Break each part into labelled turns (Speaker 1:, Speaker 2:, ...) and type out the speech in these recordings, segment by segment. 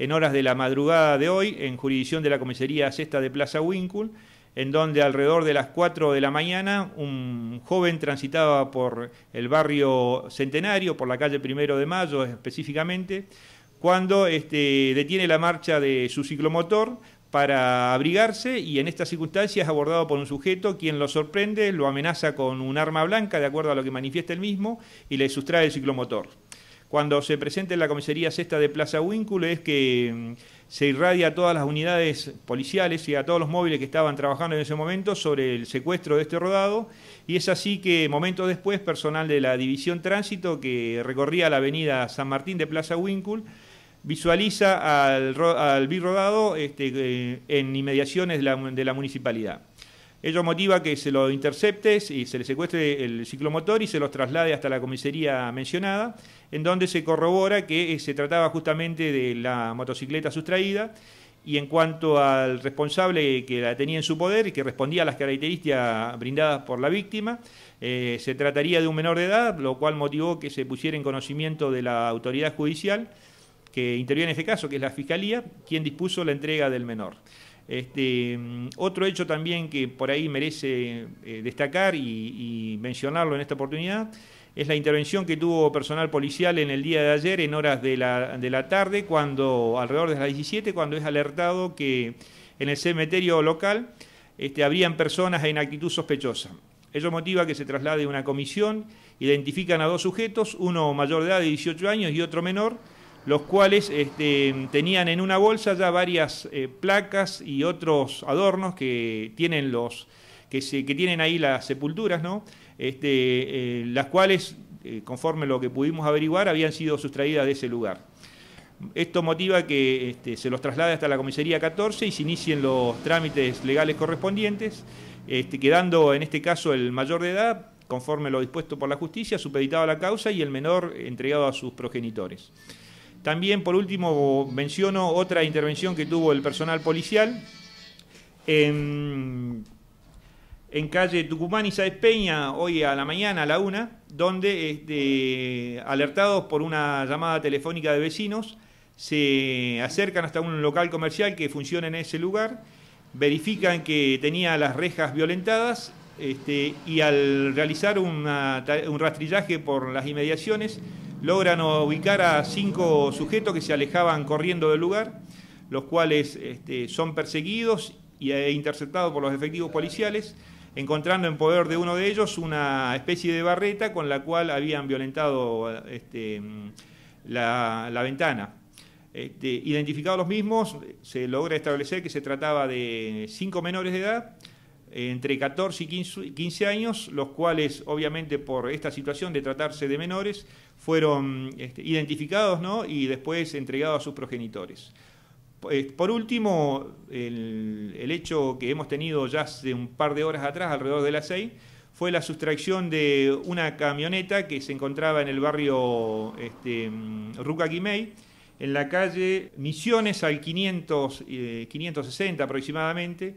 Speaker 1: en horas de la madrugada de hoy en jurisdicción de la comisaría sexta de Plaza Winkul, en donde alrededor de las 4 de la mañana un joven transitaba por el barrio Centenario, por la calle Primero de Mayo específicamente, cuando este, detiene la marcha de su ciclomotor para abrigarse y en estas circunstancias es abordado por un sujeto quien lo sorprende, lo amenaza con un arma blanca, de acuerdo a lo que manifiesta el mismo, y le sustrae el ciclomotor cuando se presenta en la comisaría sexta de Plaza Huíncul es que mm, se irradia a todas las unidades policiales y a todos los móviles que estaban trabajando en ese momento sobre el secuestro de este rodado. Y es así que momentos después, personal de la División Tránsito que recorría la avenida San Martín de Plaza Wincul visualiza al, al birrodado este, eh, en inmediaciones de la municipalidad. Ello motiva que se lo interceptes y se le secuestre el ciclomotor y se los traslade hasta la comisaría mencionada, en donde se corrobora que eh, se trataba justamente de la motocicleta sustraída y en cuanto al responsable que la tenía en su poder y que respondía a las características brindadas por la víctima, eh, se trataría de un menor de edad, lo cual motivó que se pusiera en conocimiento de la autoridad judicial que interviene en este caso, que es la Fiscalía, quien dispuso la entrega del menor. Este, mm, otro hecho también que por ahí merece eh, destacar y, mencionarlo en esta oportunidad es la intervención que tuvo personal policial en el día de ayer en horas de la, tarde, cuando alrededor de las 17, cuando es alertado que en el cementerio local este, habrían personas en actitud sospechosa. Ello motiva que se traslade una comisión, identifican a dos sujetos, uno mayor de edad de 18 años y otro menor, los cuales este, tenían en una bolsa ya varias eh, placas y otros adornos que tienen que, tienen ahí las sepulturas, ¿no? Este, eh, las cuales, eh, conforme lo que pudimos averiguar, habían sido sustraídas de ese lugar. Esto motiva que este, se los traslade hasta la comisaría 14 y se inicien los trámites legales correspondientes, quedando en este caso el mayor de edad, conforme lo dispuesto por la justicia, supeditado a la causa y el menor entregado a sus progenitores. También, por último, menciono otra intervención que tuvo el personal policial en, calle Tucumán y Saez Peña, hoy a la mañana, a la una, donde, este, alertados por una llamada telefónica de vecinos, se acercan hasta un local comercial que funciona en ese lugar, verifican que tenía las rejas violentadas este, y al realizar un rastrillaje por las inmediaciones, logran ubicar a cinco sujetos que se alejaban corriendo del lugar, los cuales este, son perseguidos e interceptados por los efectivos policiales, encontrando en poder de uno de ellos una especie de barreta con la cual habían violentado este, la, ventana. Este, identificados los mismos, se logra establecer que se trataba de cinco menores de edad, entre 14 y 15 años, los cuales obviamente por esta situación de tratarse de menores fueron este, identificados y después entregados a sus progenitores. Eh, por último, el, hecho que hemos tenido ya hace un par de horas atrás, alrededor de las 6, fue la sustracción de una camioneta que se encontraba en el barrio este, Rucaquimey, en la calle Misiones al 560 eh, aproximadamente,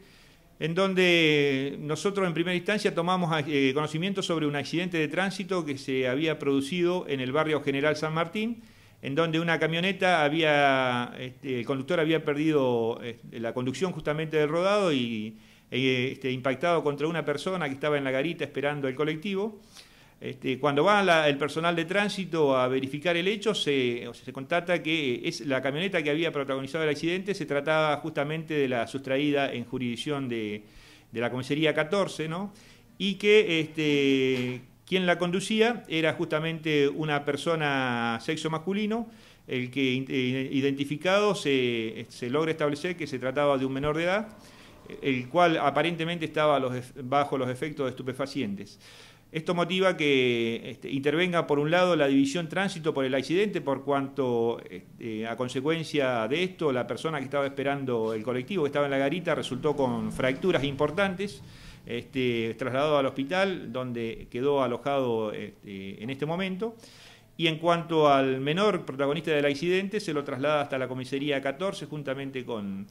Speaker 1: en donde nosotros en primera instancia tomamos eh, conocimiento sobre un accidente de tránsito que se había producido en el barrio General San Martín, en donde una camioneta había, este, el conductor había perdido este, la conducción justamente del rodado y eh, este, impactado contra una persona que estaba en la garita esperando el colectivo. Este, cuando va el personal de tránsito a verificar el hecho, se, se constata que es la camioneta que había protagonizado el accidente se trataba justamente de la sustraída en jurisdicción de, la comisaría 14, Y que este, quien la conducía era justamente una persona sexo masculino, el que eh, identificado se, logra establecer que se trataba de un menor de edad, el cual aparentemente estaba bajo los efectos de estupefacientes. Esto motiva que este, intervenga, por un lado, la división tránsito por el accidente, por cuanto este, a consecuencia de esto la persona que estaba esperando el colectivo, que estaba en la garita, resultó con fracturas importantes, este, trasladado al hospital, donde quedó alojado este, en este momento. Y en cuanto al menor protagonista del accidente, se lo traslada hasta la comisaría 14 juntamente con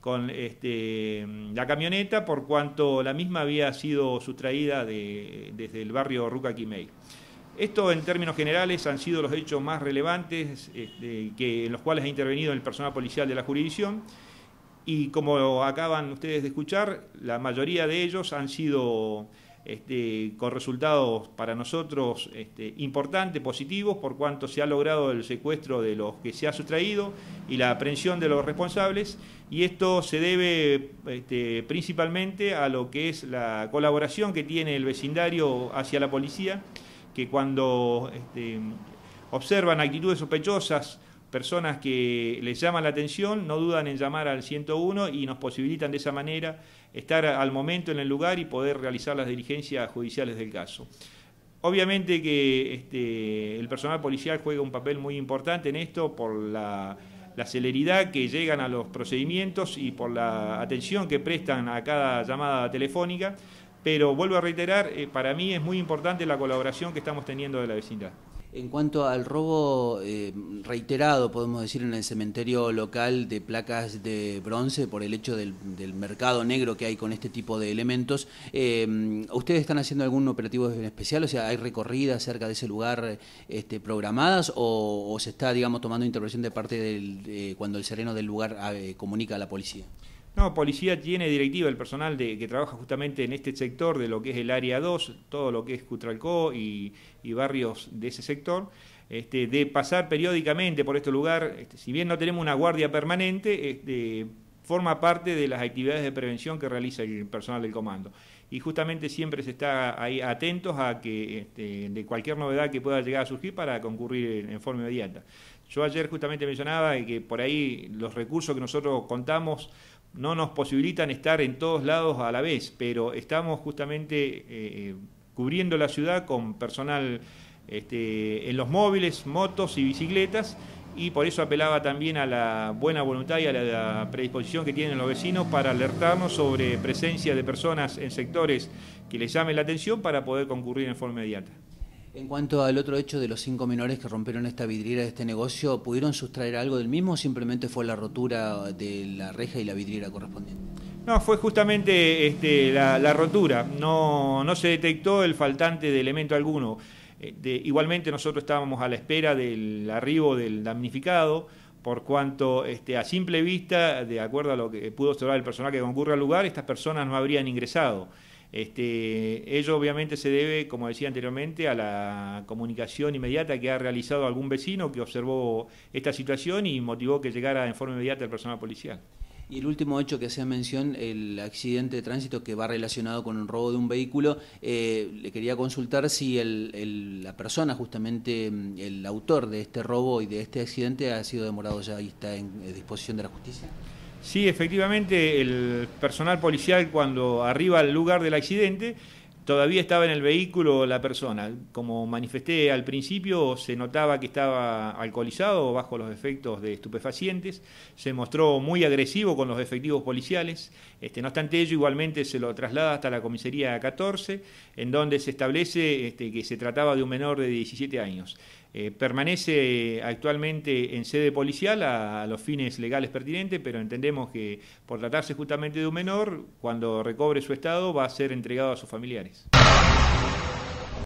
Speaker 1: con este, la camioneta por cuanto la misma había sido sustraída desde el barrio Ruca Estos Esto en términos generales han sido los hechos más relevantes este, que, en los cuales ha intervenido el personal policial de la jurisdicción y como acaban ustedes de escuchar, la mayoría de ellos han sido este, con resultados para nosotros este, importantes, positivos, por cuanto se ha logrado el secuestro de los que se ha sustraído y la aprehensión de los responsables, y esto se debe este, principalmente a lo que es la colaboración que tiene el vecindario hacia la policía, que cuando observan actitudes sospechosas, personas que les llaman la atención, no dudan en llamar al 101 y nos posibilitan de esa manera estar al momento en el lugar y poder realizar las diligencias judiciales del caso. Obviamente que este, el personal policial juega un papel muy importante en esto por la, celeridad que llegan a los procedimientos y por la atención que prestan a cada llamada telefónica, pero vuelvo a reiterar, eh, para mí es muy importante la colaboración que estamos teniendo de la vecindad. En cuanto al robo eh, reiterado, podemos decir, en el cementerio local de placas de bronce por el hecho del, mercado negro que hay con este tipo de elementos, eh, ¿ustedes están haciendo algún operativo especial? O sea, ¿hay recorridas cerca de ese lugar este, programadas o, se está, digamos, tomando intervención de parte del, cuando el sereno del lugar ah, eh, comunica a la policía? No, policía tiene directiva el personal que trabaja justamente en este sector de lo que es el área 2, todo lo que es Cutralcó y, barrios de ese sector. Este, de pasar periódicamente por este lugar, este, si bien no tenemos una guardia permanente, este, forma parte de las actividades de prevención que realiza el personal del comando. Y justamente siempre se está ahí atentos a que de cualquier novedad que pueda llegar a surgir para concurrir en forma inmediata. Yo ayer justamente mencionaba que por ahí los recursos que nosotros contamos no nos posibilitan estar en todos lados a la vez, pero estamos justamente eh, eh, cubriendo la ciudad con personal este, en los móviles, motos y bicicletas, y por eso apelaba también a la buena voluntad y a la predisposición que tienen los vecinos para alertarnos sobre presencia de personas en sectores que les llamen la atención para poder concurrir en forma inmediata. En cuanto al otro hecho de los cinco menores que rompieron esta vidriera de este negocio, ¿pudieron sustraer algo del mismo o simplemente fue la rotura de la reja y la vidriera correspondiente? No, fue justamente este, la, rotura. No, no se detectó el faltante de elemento alguno. Eh, igualmente nosotros estábamos a la espera del arribo del damnificado, por cuanto este, a simple vista, de acuerdo a lo que pudo observar el personal que concurre al lugar, estas personas no habrían ingresado. Este, ello obviamente se debe, como decía anteriormente, a la comunicación inmediata que ha realizado algún vecino que observó esta situación y motivó que llegara en forma inmediata el personal policial. Y el último hecho que hacía mención, el accidente de tránsito que va relacionado con el robo de un vehículo, eh, le quería consultar si la persona, justamente mm, el autor de este robo y de este accidente, ha sido demorado ya y está en disposición de la justicia. Sí, efectivamente, el personal policial cuando arriba al lugar del accidente todavía estaba en el vehículo la persona. Como manifesté al principio, se notaba que estaba alcoholizado bajo los efectos de estupefacientes, se mostró muy agresivo con los efectivos policiales. Este, no obstante ello, igualmente se lo traslada hasta la comisaría 14, en donde se establece este, que se trataba de un menor de 17 años. Eh, permanece actualmente en sede policial a, a, los fines legales pertinentes, pero entendemos que por tratarse justamente de un menor, cuando recobre su estado va a ser entregado a sus familiares.